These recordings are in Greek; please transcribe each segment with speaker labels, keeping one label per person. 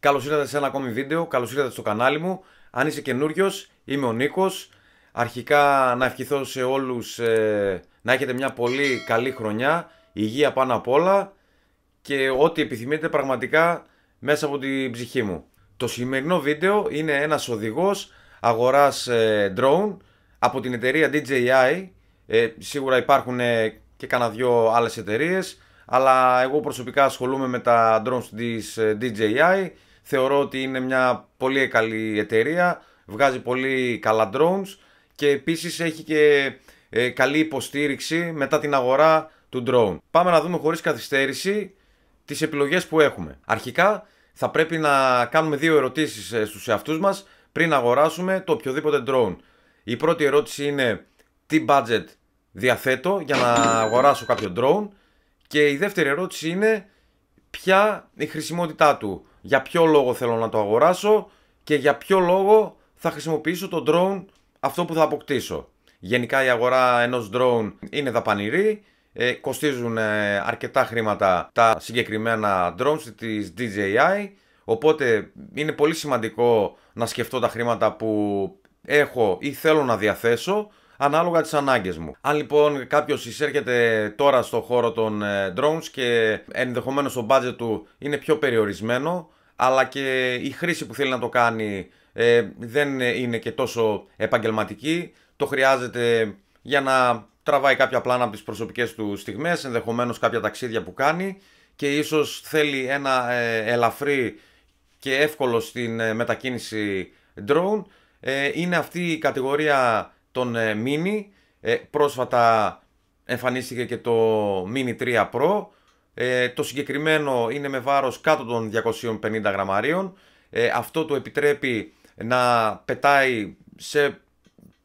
Speaker 1: Καλώς ήρθατε σε ένα ακόμη βίντεο, καλώς ήρθατε στο κανάλι μου. Αν είσαι καινούριος, είμαι ο Νίκος. Αρχικά να ευχηθώ σε όλους ε, να έχετε μια πολύ καλή χρονιά, υγεία πάνω απ' όλα και ό,τι επιθυμείτε πραγματικά μέσα από την ψυχή μου. Το σημερινό βίντεο είναι ένας οδηγός αγοράς ε, drone από την εταιρεία DJI. Ε, σίγουρα υπάρχουν ε, και κάνα δυο άλλες εταιρείες. αλλά εγώ προσωπικά ασχολούμαι με τα drones της DJI Θεωρώ ότι είναι μια πολύ καλή εταιρεία, βγάζει πολύ καλά drones και επίσης έχει και ε, καλή υποστήριξη μετά την αγορά του drone. Πάμε να δούμε χωρίς καθυστέρηση τις επιλογές που έχουμε. Αρχικά θα πρέπει να κάνουμε δύο ερωτήσεις ε, στους εαυτούς μας πριν αγοράσουμε το οποιοδήποτε drone. Η πρώτη ερώτηση είναι τι budget διαθέτω για να αγοράσω κάποιο drone και η δεύτερη ερώτηση είναι ποια η χρησιμότητά του για ποιο λόγο θέλω να το αγοράσω και για ποιο λόγο θα χρησιμοποιήσω το drone αυτό που θα αποκτήσω. Γενικά η αγορά ενός drone είναι δαπανηρή, ε, κοστίζουν ε, αρκετά χρήματα τα συγκεκριμένα drones της DJI, οπότε είναι πολύ σημαντικό να σκεφτώ τα χρήματα που έχω ή θέλω να διαθέσω ανάλογα τις ανάγκες μου. Αν λοιπόν κάποιος εισέρχεται τώρα στο χώρο των ε, drones και ενδεχομένως το budget του είναι πιο περιορισμένο, αλλά και η χρήση που θέλει να το κάνει ε, δεν είναι και τόσο επαγγελματική. Το χρειάζεται για να τραβάει κάποια πλάνα από τις προσωπικές του στιγμές, ενδεχομένως κάποια ταξίδια που κάνει και ίσως θέλει ένα ε, ελαφρύ και εύκολο στην ε, μετακίνηση drone. είναι αυτή η κατηγορία των Mini. πρόσφατα εμφανίστηκε και το Mini 3 Pro ε, το συγκεκριμένο είναι με βάρος κάτω των 250 γραμμαρίων. Ε, αυτό του επιτρέπει να πετάει σε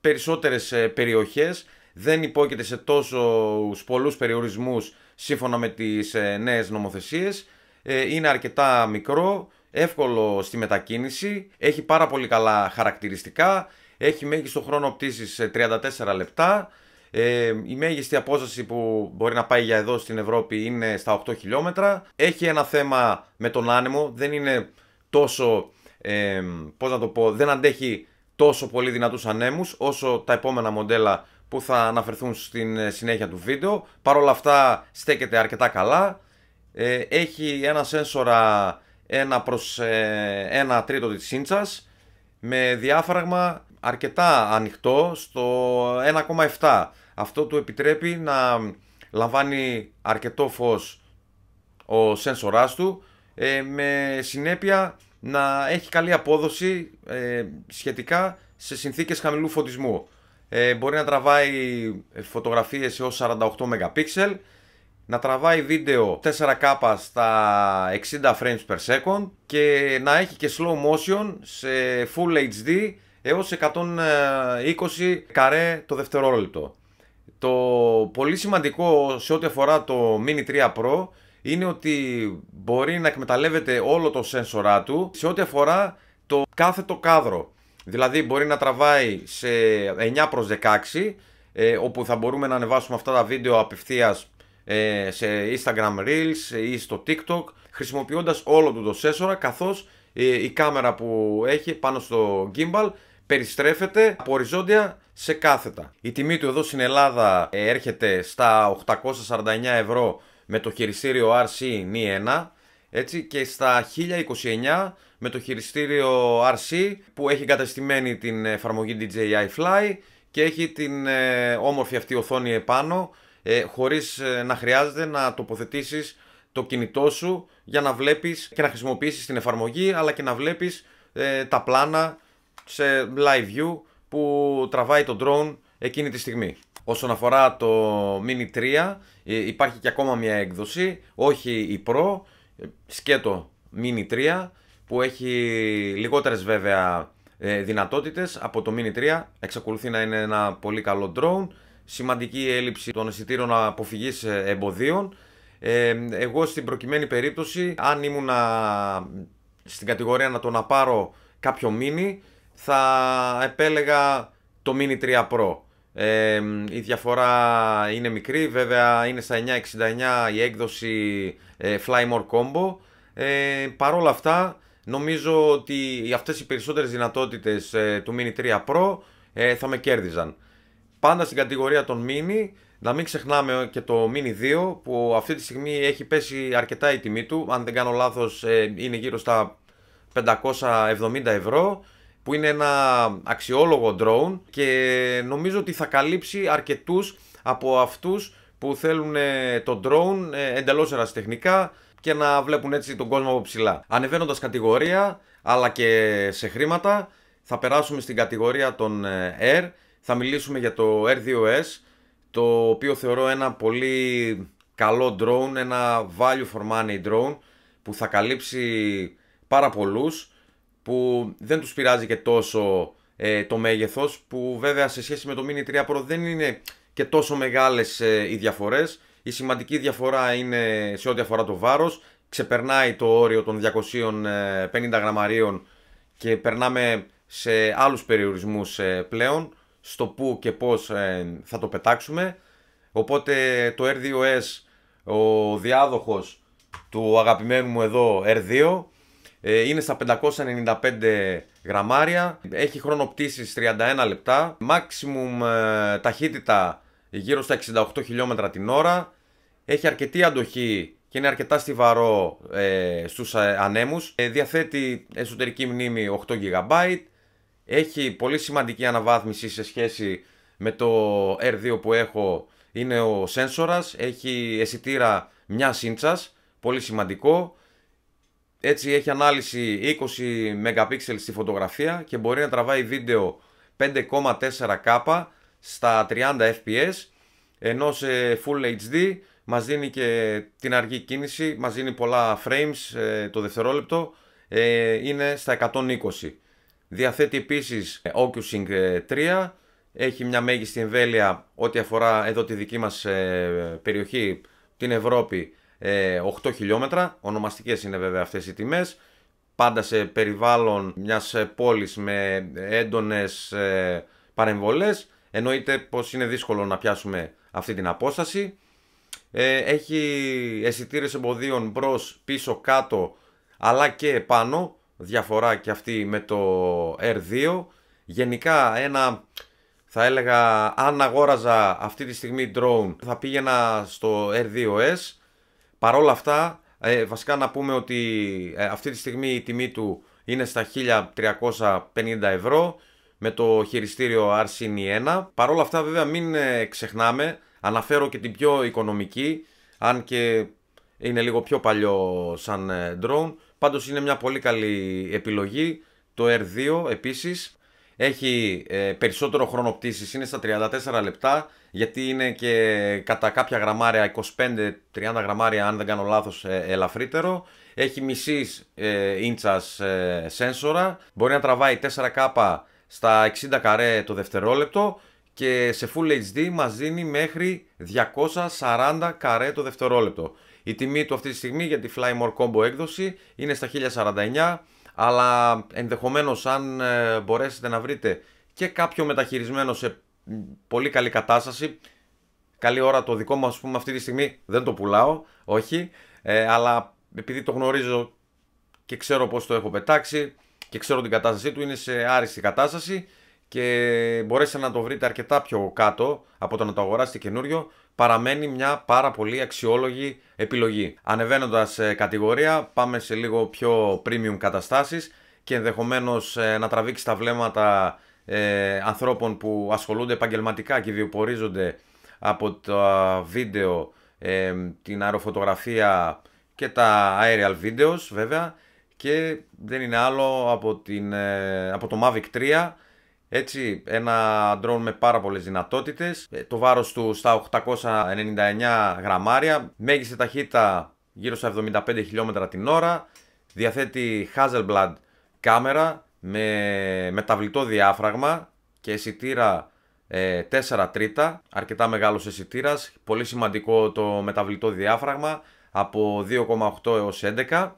Speaker 1: περισσότερες ε, περιοχές. Δεν υπόκειται σε τόσο πολλούς περιορισμούς σύμφωνα με τις νέες νομοθεσίες. είναι αρκετά μικρό, εύκολο στη μετακίνηση, έχει πάρα πολύ καλά χαρακτηριστικά, έχει μέγιστο χρόνο πτήσης 34 λεπτά, ε, η μέγιστη απόσταση που μπορεί να πάει για εδώ στην Ευρώπη είναι στα 8 χιλιόμετρα. Έχει ένα θέμα με τον άνεμο, δεν είναι τόσο, ε, πώς να το πω, δεν αντέχει τόσο πολύ δυνατούς ανέμους όσο τα επόμενα μοντέλα που θα αναφερθούν στην ε, συνέχεια του βίντεο. Παρ' όλα αυτά στέκεται αρκετά καλά. έχει ένα σένσορα 1 προς 1 τρίτο της ίντσας με διάφραγμα αρκετά ανοιχτό στο 1,7 αυτό του επιτρέπει να λαμβάνει αρκετό φως ο σένσοράς του ε, με συνέπεια να έχει καλή απόδοση ε, σχετικά σε συνθήκες χαμηλού φωτισμού. Ε, μπορεί να τραβάει ε, φωτογραφίες έως 48 MP, να τραβάει βίντεο 4K στα 60 frames per second και να έχει και slow motion σε Full HD έως 120 καρέ το δευτερόλεπτο. Το πολύ σημαντικό σε ό,τι αφορά το Mini 3 Pro είναι ότι μπορεί να εκμεταλλεύεται όλο το σένσορά του σε ό,τι αφορά το κάθετο κάδρο. Δηλαδή μπορεί να τραβάει σε 9 προς 16 ε, όπου θα μπορούμε να ανεβάσουμε αυτά τα βίντεο απευθείας ε, σε Instagram Reels ή στο TikTok χρησιμοποιώντας όλο του το σένσορα καθώς ε, η κάμερα που έχει πάνω στο gimbal περιστρέφεται από οριζόντια σε κάθετα. Η τιμή του εδώ στην Ελλάδα ε, έρχεται στα 849 ευρώ με το χειριστήριο RC-1 έτσι, και στα 1029 με το χειριστήριο RC που έχει εγκαταστημένη την εφαρμογή DJI Fly και έχει την ε, όμορφη αυτή οθόνη επάνω ε, χωρίς ε, να χρειάζεται να τοποθετήσεις το κινητό σου για να βλέπεις και να χρησιμοποιήσεις την εφαρμογή αλλά και να βλέπεις τα πλάνα σε live view που τραβάει το drone εκείνη τη στιγμή. Όσον αφορά το Mini 3 ε, υπάρχει και ακόμα μια έκδοση, όχι η Pro, ε, σκέτο Mini 3 που έχει λιγότερες βέβαια ε, δυνατότητες από το Mini 3, εξακολουθεί να είναι ένα πολύ καλό drone, σημαντική έλλειψη των αισθητήρων αποφυγής εμποδίων. Εγώ στην προκειμένη περίπτωση, αν ήμουνα στην κατηγορία να το να πάρω κάποιο Mini, θα επέλεγα το Mini 3 Pro. Ε, η διαφορά είναι μικρή, βέβαια είναι στα 969 η έκδοση ε, Fly More Combo. Ε, όλα αυτά, νομίζω ότι αυτές οι περισσότερες δυνατότητες ε, του Mini 3 Pro ε, θα με κέρδιζαν. Πάντα στην κατηγορία των Mini, να μην ξεχνάμε και το Mini 2 που αυτή τη στιγμή έχει πέσει αρκετά η τιμή του. Αν δεν κάνω λάθος ε, είναι γύρω στα 570 ευρώ που είναι ένα αξιόλογο drone και νομίζω ότι θα καλύψει αρκετούς από αυτούς που θέλουν ε, το drone ε, εντελώς ερασιτεχνικά και να βλέπουν έτσι τον κόσμο από ψηλά. Ανεβαίνοντας κατηγορία αλλά και σε χρήματα θα περάσουμε στην κατηγορία των ε, Air, θα μιλήσουμε για το Air 2 s το οποίο θεωρώ ένα πολύ καλό drone, ένα value for money drone που θα καλύψει πάρα πολλούς που δεν τους πειράζει και τόσο ε, το μέγεθος που βέβαια σε σχέση με το Mini 3 Pro δεν είναι και τόσο μεγάλες ε, οι διαφορές η σημαντική διαφορά είναι σε ό,τι αφορά το βάρος ξεπερνάει το όριο των 250 ε, γραμμαρίων και περνάμε σε άλλους περιορισμούς πλέον στο που και πως θα το πετάξουμε οπότε το R2S ο διάδοχος του αγαπημένου μου εδώ R2 ε, είναι στα 595 γραμμάρια, έχει χρόνο πτήσης 31 λεπτά, maximum ε, ταχύτητα γύρω στα 68 χιλιόμετρα την ώρα, έχει αρκετή αντοχή και είναι αρκετά στιβαρό ε, στους ε, ανέμους, διαθέτει εσωτερική μνήμη 8 GB, έχει πολύ σημαντική αναβάθμιση σε σχέση με το R2 που έχω, είναι ο σένσορας, έχει αισθητήρα μιας ίντσας, πολύ σημαντικό, έτσι έχει ανάλυση 20 MP στη φωτογραφία και μπορεί να τραβάει βίντεο 5,4K στα 30 fps ενώ σε Full HD μας δίνει και την αργή κίνηση, μας δίνει πολλά frames ε, το δευτερόλεπτο, ε, είναι στα 120. Διαθέτει επίσης ε, OcuSync 3, έχει μια μέγιστη εμβέλεια ό,τι αφορά εδώ τη δική μας περιοχή, την Ευρώπη, 8 ε, χιλιόμετρα. Ονομαστικές είναι βέβαια αυτές οι τιμές. Πάντα σε περιβάλλον μιας ε, πόλης με έντονες ε, παρεμβολές. Εννοείται πως είναι δύσκολο να πιάσουμε αυτή την απόσταση. Έχει αισθητήρε εμποδίων μπρος, πίσω, κάτω αλλά και πάνω. Διαφορά και αυτή με το R2. Γενικά ένα θα έλεγα αν αγόραζα αυτή τη στιγμή drone θα πήγαινα στο R2S Παρ' όλα αυτά, ε, βασικά να πούμε ότι ε, αυτή τη στιγμή η τιμή του είναι στα 1350 ευρώ με το χειριστήριο rcn 1. E παρολα αυτά βέβαια μην ε, ξεχνάμε, αναφέρω και την πιο οικονομική, αν και είναι λίγο πιο παλιό σαν drone, πάντως είναι μια πολύ καλή επιλογή, το R2 επίσης. Έχει περισσότερο χρόνο πτήσης, είναι στα 34 λεπτά γιατί είναι και κατά κάποια γραμμάρια, 25-30 γραμμάρια αν δεν κάνω λάθος, ε, ελαφρύτερο. Έχει μισής ε, ίντσας ε, σένσορα, μπορεί να τραβάει 4K στα 60 καρέ το δευτερόλεπτο και σε Full HD μας δίνει μέχρι 240 καρέ το δευτερόλεπτο. Η τιμή του αυτή τη στιγμή για τη Fly More Combo έκδοση είναι στα 1049, αλλά ενδεχομένως αν ε, μπορέσετε να βρείτε και κάποιο μεταχειρισμένο σε πολύ καλή κατάσταση. Καλή ώρα το δικό μου, ας πούμε, αυτή τη στιγμή δεν το πουλάω, όχι. Ε, αλλά επειδή το γνωρίζω και ξέρω πώς το έχω πετάξει και ξέρω την κατάστασή του, είναι σε άριστη κατάσταση και μπορέσετε να το βρείτε αρκετά πιο κάτω από το να το αγοράσετε καινούριο. Παραμένει μια πάρα πολύ αξιόλογη επιλογή. Ανεβαίνοντας ε, κατηγορία, πάμε σε λίγο πιο premium καταστάσεις και ενδεχομένως ε, να τραβήξει τα βλέμματα ε, ανθρώπων που ασχολούνται επαγγελματικά και βιοπορίζονται από τα βίντεο, ε, την αεροφωτογραφία και τα aerial videos βέβαια και δεν είναι άλλο από, την, ε, από το Mavic 3 έτσι, ένα drone με πάρα πολλές δυνατότητες, ε, το βάρος του στα 899 γραμμάρια, μέγιστη ταχύτητα γύρω στα 75 χιλιόμετρα την ώρα, διαθέτει Hasselblad κάμερα με μεταβλητό διάφραγμα και αισθητήρα 4 ε, τρίτα, αρκετά μεγάλος αισθητήρα, πολύ σημαντικό το μεταβλητό διάφραγμα από 2,8 έως 11.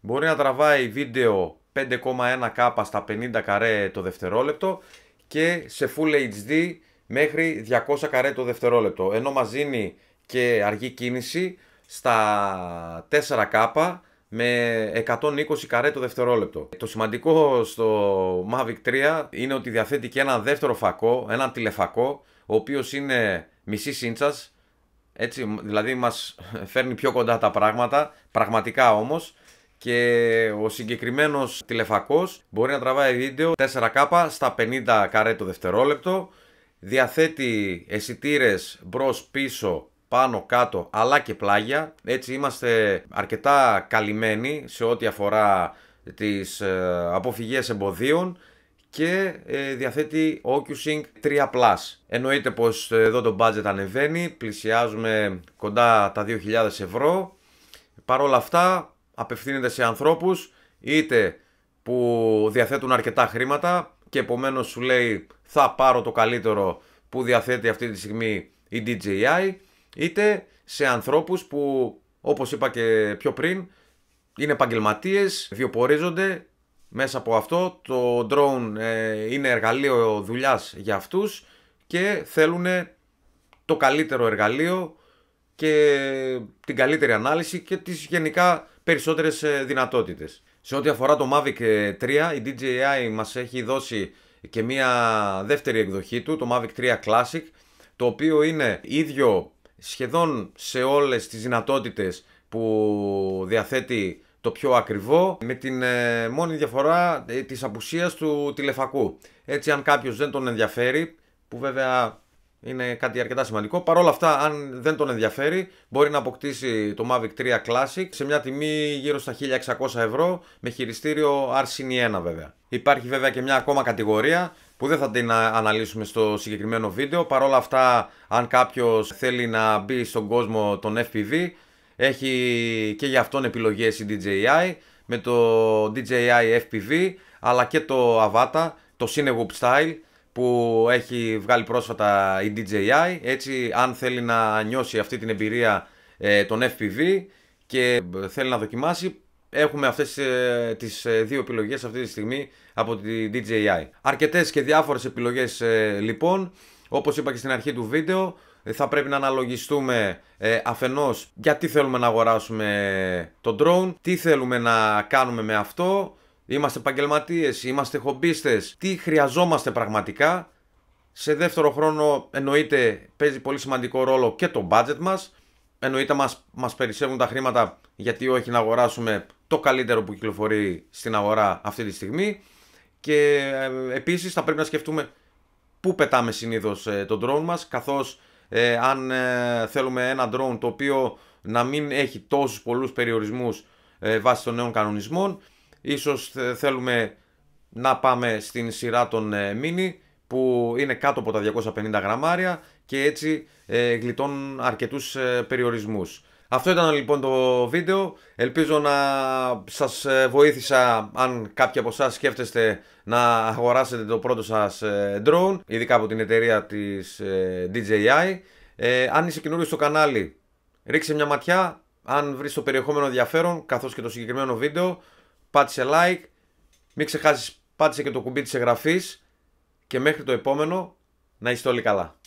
Speaker 1: Μπορεί να τραβάει βίντεο 5,1K στα 50 καρέ το δευτερόλεπτο και σε Full HD μέχρι 200 καρέ το δευτερόλεπτο. Ενώ μας δίνει και αργή κίνηση στα 4K με 120 καρέ το δευτερόλεπτο. Το σημαντικό στο Mavic 3 είναι ότι διαθέτει και ένα δεύτερο φακό, ένα τηλεφακό, ο οποίος είναι μισή σύντσας, έτσι, δηλαδή μας φέρνει πιο κοντά τα πράγματα, πραγματικά όμως, και ο συγκεκριμένος τηλεφακός μπορεί να τραβάει βίντεο 4K στα 50 καρέ το δευτερόλεπτο, διαθέτει αισθητήρες μπρος πίσω πάνω, κάτω, αλλά και πλάγια. Έτσι είμαστε αρκετά καλυμμένοι σε ό,τι αφορά τις ε, αποφυγές εμποδίων και ε, διαθέτει OcuSync 3+. Εννοείται πως ε, εδώ το budget ανεβαίνει, πλησιάζουμε κοντά τα 2.000 ευρώ. Παρ' όλα αυτά απευθύνεται σε ανθρώπους είτε που διαθέτουν αρκετά χρήματα και επομένως σου λέει θα πάρω το καλύτερο που διαθέτει αυτή τη στιγμή η DJI είτε σε ανθρώπους που όπως είπα και πιο πριν είναι επαγγελματίες, βιοπορίζονται μέσα από αυτό. Το drone ε, είναι εργαλείο δουλειάς για αυτούς και θέλουν το καλύτερο εργαλείο και την καλύτερη ανάλυση και τις γενικά περισσότερες ε, δυνατότητες. Σε ό,τι αφορά το Mavic 3, ε, η DJI μας έχει δώσει και μία δεύτερη εκδοχή του, το Mavic 3 Classic, το οποίο είναι ίδιο σχεδόν σε όλες τις δυνατότητες που διαθέτει το πιο ακριβό με την ε, μόνη διαφορά ε, της απουσίας του τηλεφακού. Έτσι αν κάποιος δεν τον ενδιαφέρει, που βέβαια είναι κάτι αρκετά σημαντικό, παρόλα αυτά αν δεν τον ενδιαφέρει μπορεί να αποκτήσει το Mavic 3 Classic σε μια τιμή γύρω στα 1600 ευρώ με χειριστήριο RCN1 βέβαια. Υπάρχει βέβαια και μια ακόμα κατηγορία που δεν θα την αναλύσουμε στο συγκεκριμένο βίντεο. Παρ' όλα αυτά, αν κάποιος θέλει να μπει στον κόσμο τον FPV, έχει και για αυτόν επιλογές η DJI, με το DJI FPV, αλλά και το Avata, το Cinewhoop Style, που έχει βγάλει πρόσφατα η DJI. Έτσι, αν θέλει να νιώσει αυτή την εμπειρία ε, τον FPV και ε, θέλει να δοκιμάσει, έχουμε αυτές ε, τις ε, δύο επιλογές αυτή τη στιγμή από τη DJI. Αρκετές και διάφορες επιλογές ε, λοιπόν, όπως είπα και στην αρχή του βίντεο, ε, θα πρέπει να αναλογιστούμε ε, αφενός γιατί θέλουμε να αγοράσουμε ε, το drone, τι θέλουμε να κάνουμε με αυτό, είμαστε επαγγελματίες, είμαστε χομπίστες, τι χρειαζόμαστε πραγματικά. Σε δεύτερο χρόνο εννοείται παίζει πολύ σημαντικό ρόλο και το budget μας, εννοείται μας, μας περισσεύουν τα χρήματα γιατί όχι να αγοράσουμε το καλύτερο που κυκλοφορεί στην αγορά αυτή τη στιγμή. Και ε, επίσης θα πρέπει να σκεφτούμε πού πετάμε συνήθως ε, τον drone μας, καθώς ε, αν θέλουμε ένα drone το οποίο να μην έχει τόσους πολλούς περιορισμούς ε, βάσει των νέων κανονισμών ίσως θέλουμε να πάμε στην σειρά των mini που είναι κάτω από τα 250 γραμμάρια και έτσι γλιτώνουν αρκετούς περιορισμούς αυτό ήταν λοιπόν το βίντεο. Ελπίζω να σας ε, βοήθησα αν κάποιοι από σας σκέφτεστε να αγοράσετε το πρώτο σας ε, drone, ειδικά από την εταιρεία της ε, DJI. Ε, αν είσαι καινούριο στο κανάλι, ρίξε μια ματιά. Αν βρεις το περιεχόμενο ενδιαφέρον, καθώς και το συγκεκριμένο βίντεο, πάτησε like. Μην ξεχάσεις, πάτησε και το κουμπί της εγγραφής. Και μέχρι το επόμενο, να είστε όλοι καλά.